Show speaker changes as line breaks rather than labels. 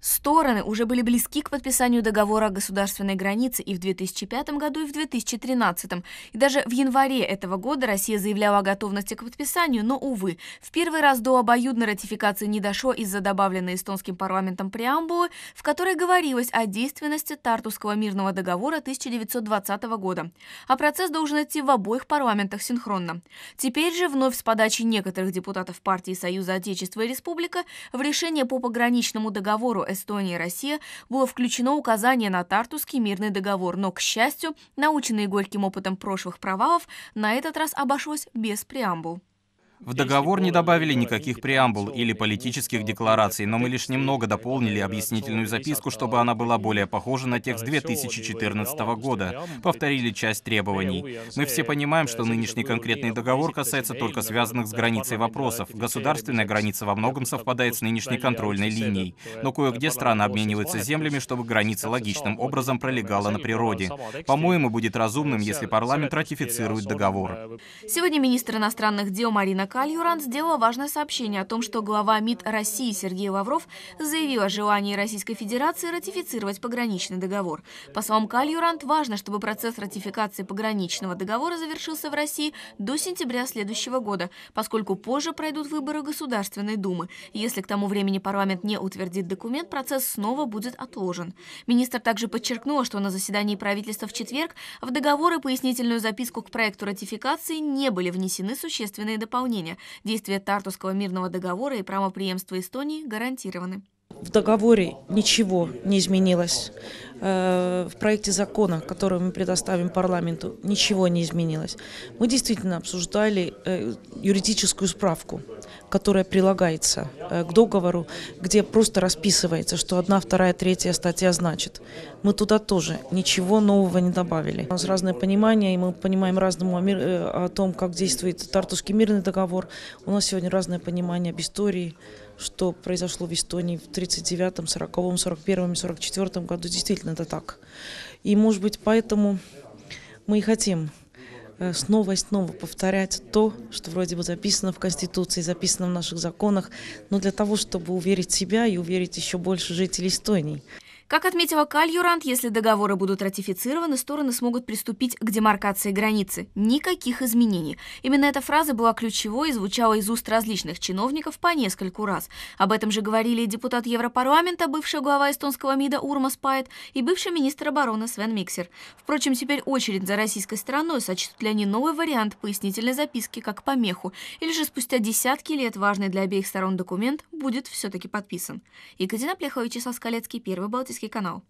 Стороны уже были близки к подписанию договора о государственной границе и в 2005 году, и в 2013. И даже в январе этого года Россия заявляла о готовности к подписанию, но, увы, в первый раз до обоюдной ратификации не дошло из-за добавленной эстонским парламентом преамбулы, в которой говорилось о действенности Тартусского мирного договора 1920 года. А процесс должен идти в обоих парламентах синхронно. Теперь же, вновь с подачи некоторых депутатов партии Союза Отечества и Республика, в решение по пограничному договору Эстония и Россия было включено указание на Тартусский мирный договор, но, к счастью, наученные горьким опытом прошлых провалов, на этот раз обошлось без преамбул.
В договор не добавили никаких преамбул или политических деклараций, но мы лишь немного дополнили объяснительную записку, чтобы она была более похожа на текст 2014 года. Повторили часть требований. Мы все понимаем, что нынешний конкретный договор касается только связанных с границей вопросов. Государственная граница во многом совпадает с нынешней контрольной линией. Но кое-где страны обмениваются землями, чтобы граница логичным образом пролегала на природе. По-моему, будет разумным, если парламент ратифицирует договор.
Сегодня министр иностранных дел Марина Кальюран сделала важное сообщение о том, что глава МИД России Сергей Лавров заявил о желании Российской Федерации ратифицировать пограничный договор. По словам Кальюрант, важно, чтобы процесс ратификации пограничного договора завершился в России до сентября следующего года, поскольку позже пройдут выборы Государственной Думы. Если к тому времени парламент не утвердит документ, процесс снова будет отложен. Министр также подчеркнула, что на заседании правительства в четверг в договор и пояснительную записку к проекту ратификации не были внесены существенные дополнения сомнения, действия Тартусского мирного договора и правоприемства Эстонии гарантированы.
В договоре ничего не изменилось. Э, в проекте закона, который мы предоставим парламенту, ничего не изменилось. Мы действительно обсуждали э, юридическую справку которая прилагается э, к договору, где просто расписывается, что одна, вторая, третья статья значит. Мы туда тоже ничего нового не добавили. У нас разное понимание, и мы понимаем разному о, э, том, как действует Тартусский мирный договор. У нас сегодня разное понимание об истории, что произошло в Эстонии в 39-м, 40-м, 41-м, 44-м году. Действительно, это так. И, может быть, поэтому мы и хотим Э, снова и снова повторять то, что вроде бы записано в Конституции, записано в наших законах, но для того, чтобы уверить себя и уверить еще больше жителей Эстонии.
Как отметила Кальюрант, если договоры будут ратифицированы, стороны смогут приступить к демаркации границы. Никаких изменений. Именно эта фраза была ключевой и звучала из уст различных чиновников по нескольку раз. Об этом же говорили и депутат Европарламента, бывшая глава эстонского МИДа Урмас Пает и бывший министр обороны Свен Миксер. Впрочем, теперь очередь за российской стороной, сочтут ли они новый вариант пояснительной записки как помеху, или же спустя десятки лет важный для обеих сторон документ будет все-таки подписан. Екатерина Плехова, Вячеслав Скалецкий, Первый Балтийский inscrever canal.